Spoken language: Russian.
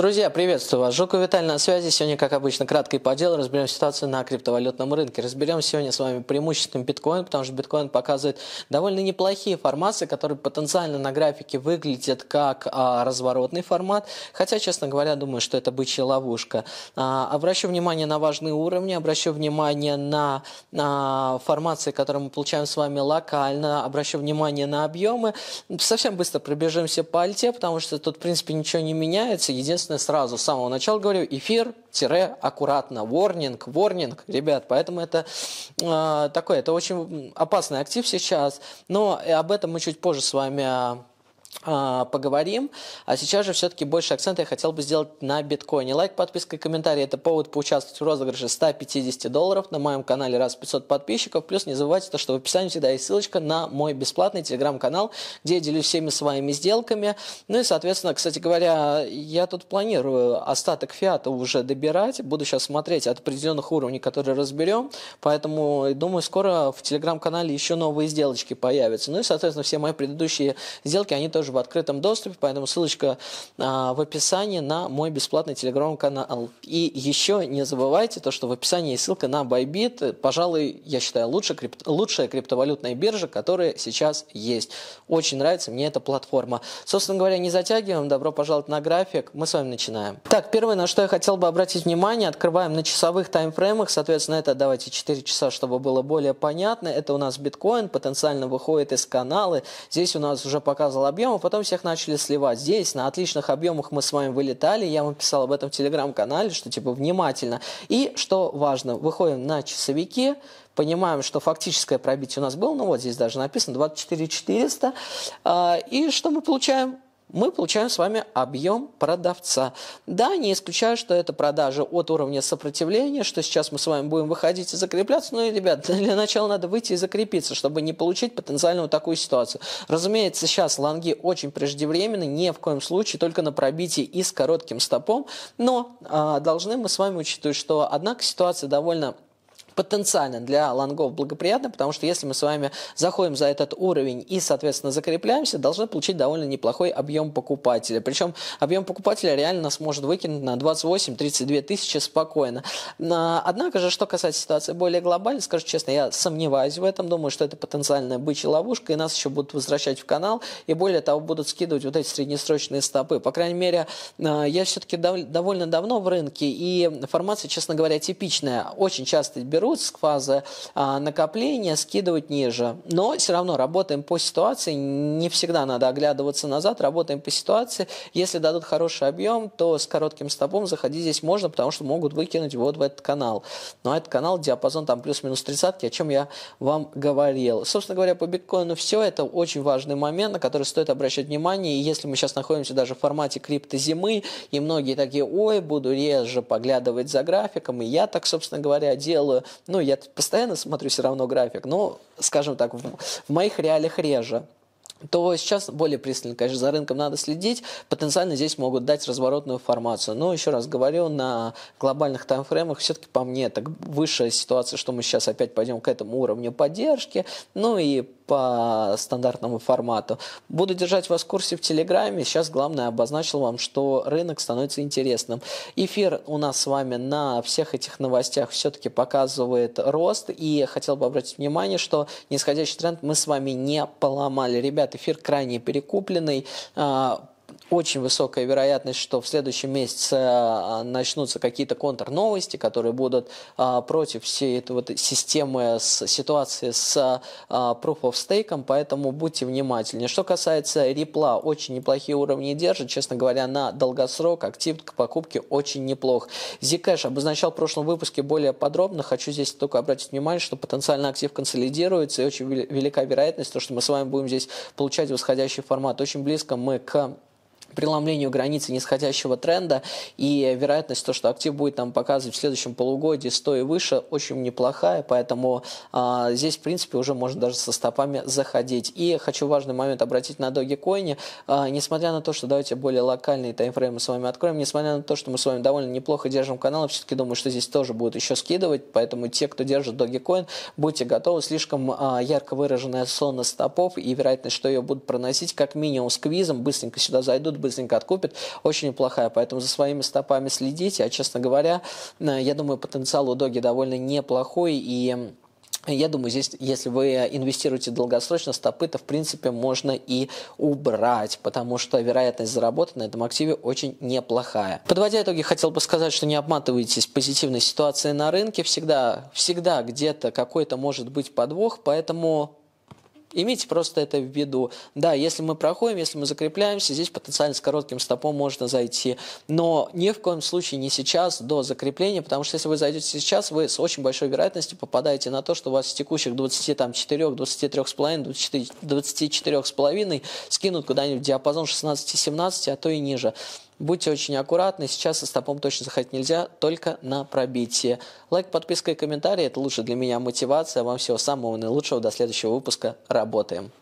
Друзья, приветствую вас. Жуков Виталий на связи. Сегодня, как обычно, кратко и по делу разберем ситуацию на криптовалютном рынке. Разберем сегодня с вами преимуществом биткоин, потому что биткоин показывает довольно неплохие формации, которые потенциально на графике выглядят как а, разворотный формат. Хотя, честно говоря, думаю, что это бычья ловушка. А, обращу внимание на важные уровни, обращу внимание на а, формации, которые мы получаем с вами локально, обращу внимание на объемы. Совсем быстро пробежимся по альте, потому что тут, в принципе, ничего не меняется. Единственное, единственное, сразу с самого начала говорю, эфир, тире, аккуратно, warning, warning, ребят, поэтому это э, а, такое, это очень опасный актив сейчас, но э, об этом мы чуть позже с вами а, а, поговорим. А сейчас же все-таки больше акцента я хотел бы сделать на биткоине. Лайк, подписка и комментарий – это повод поучаствовать в розыгрыше 150 долларов на моем канале раз 500 подписчиков. Плюс не забывайте то, что в описании всегда есть ссылочка на мой бесплатный телеграм-канал, где я делюсь всеми своими сделками. Ну и, соответственно, кстати говоря, я тут планирую остаток фиата уже добирать. Буду сейчас смотреть от определенных уровней, которые разберем. Поэтому, думаю, скоро в телеграм-канале еще новые сделочки появятся. Ну и, соответственно, все мои предыдущие сделки, они тоже тоже в открытом доступе, поэтому ссылочка а, в описании на мой бесплатный телеграм-канал. И еще не забывайте то, что в описании есть ссылка на Bybit. Пожалуй, я считаю, лучшая, крипто, лучшая криптовалютная биржа, которая сейчас есть. Очень нравится мне эта платформа. Собственно говоря, не затягиваем. Добро пожаловать на график. Мы с вами начинаем. Так, первое, на что я хотел бы обратить внимание, открываем на часовых таймфреймах. Соответственно, это давайте 4 часа, чтобы было более понятно. Это у нас биткоин, потенциально выходит из каналы. Здесь у нас уже показал объем проблема, потом всех начали сливать. Здесь на отличных объемах мы с вами вылетали, я вам писал об этом в телеграм-канале, что типа внимательно. И что важно, выходим на часовики, понимаем, что фактическое пробитие у нас было, ну вот здесь даже написано 24 400, а, и что мы получаем? мы получаем с вами объем продавца. Да, не исключаю, что это продажи от уровня сопротивления, что сейчас мы с вами будем выходить и закрепляться. Но, ну, ребят, для начала надо выйти и закрепиться, чтобы не получить потенциальную такую ситуацию. Разумеется, сейчас лонги очень преждевременно, ни в коем случае, только на пробитии и с коротким стопом. Но а, должны мы с вами учитывать, что, однако, ситуация довольно потенциально для лонгов благоприятно, потому что если мы с вами заходим за этот уровень и, соответственно, закрепляемся, должны получить довольно неплохой объем покупателя. Причем объем покупателя реально нас может выкинуть на 28-32 тысячи спокойно. А, однако же, что касается ситуации более глобальной, скажу честно, я сомневаюсь в этом, думаю, что это потенциальная бычья ловушка, и нас еще будут возвращать в канал, и более того, будут скидывать вот эти среднесрочные стопы. По крайней мере, а, я все-таки довольно давно в рынке, и формация, честно говоря, типичная. Очень часто беру плюс с а, накопления скидывать ниже. Но все равно работаем по ситуации, не всегда надо оглядываться назад, работаем по ситуации. Если дадут хороший объем, то с коротким стопом заходить здесь можно, потому что могут выкинуть вот в этот канал. Но ну, а этот канал, диапазон там плюс-минус тридцатки, о чем я вам говорил. Собственно говоря, по биткоину все, это очень важный момент, на который стоит обращать внимание. И если мы сейчас находимся даже в формате криптозимы, и многие такие, ой, буду реже поглядывать за графиком, и я так, собственно говоря, делаю, ну, я постоянно смотрю все равно график, но, скажем так, в, в моих реалиях реже то сейчас более пристально, конечно, за рынком надо следить. Потенциально здесь могут дать разворотную формацию. Но еще раз говорю, на глобальных таймфреймах все-таки по мне так высшая ситуация, что мы сейчас опять пойдем к этому уровню поддержки. Ну и по стандартному формату. Буду держать вас в курсе в Телеграме. Сейчас главное обозначил вам, что рынок становится интересным. Эфир у нас с вами на всех этих новостях все-таки показывает рост. И хотел бы обратить внимание, что нисходящий тренд мы с вами не поломали. Ребят, эфир крайне перекупленный. А, очень высокая вероятность, что в следующем месяце а, а, начнутся какие-то контрновости, которые будут а, против всей этой вот системы с ситуации с Proof of Stake, поэтому будьте внимательны. Что касается Ripple, очень неплохие уровни держит, честно говоря, на долгосрок актив к покупке очень неплох. Zcash обозначал в прошлом выпуске более подробно, хочу здесь только обратить внимание, что потенциальный актив консолидируется и очень велика вероятность, то, что мы с вами будем здесь получать восходящий формат. Очень близко мы к преломлению границы нисходящего тренда, и вероятность то, что актив будет нам показывать в следующем полугодии 100 и выше, очень неплохая, поэтому а, здесь, в принципе, уже можно даже со стопами заходить. И хочу важный момент обратить на Dogecoin, а, несмотря на то, что давайте более локальные таймфреймы с вами откроем, несмотря на то, что мы с вами довольно неплохо держим канал, все-таки думаю, что здесь тоже будет еще скидывать, поэтому те, кто держит Dogecoin, будьте готовы, слишком а, ярко выраженная зона стопов, и вероятность, что ее будут проносить как минимум сквизом, быстренько сюда зайдут, быстренько откупит. Очень неплохая, поэтому за своими стопами следите. А, честно говоря, э, я думаю, потенциал у Доги довольно неплохой и... Э, я думаю, здесь, если вы инвестируете долгосрочно, стопы-то, в принципе, можно и убрать, потому что вероятность заработать на этом активе очень неплохая. Подводя итоги, хотел бы сказать, что не обматывайтесь позитивной ситуацией на рынке. Всегда, всегда где-то какой-то может быть подвох, поэтому Имейте просто это в виду. Да, если мы проходим, если мы закрепляемся, здесь потенциально с коротким стопом можно зайти. Но ни в коем случае не сейчас, до закрепления, потому что если вы зайдете сейчас, вы с очень большой вероятностью попадаете на то, что у вас с текущих 24, 23,5, 24,5 скинут куда-нибудь в диапазон 16-17, а то и ниже. Будьте очень аккуратны, сейчас со стопом точно заходить нельзя, только на пробитие. Лайк, подписка и комментарий – это лучше для меня мотивация. Вам всего самого наилучшего, до следующего выпуска. Работаем!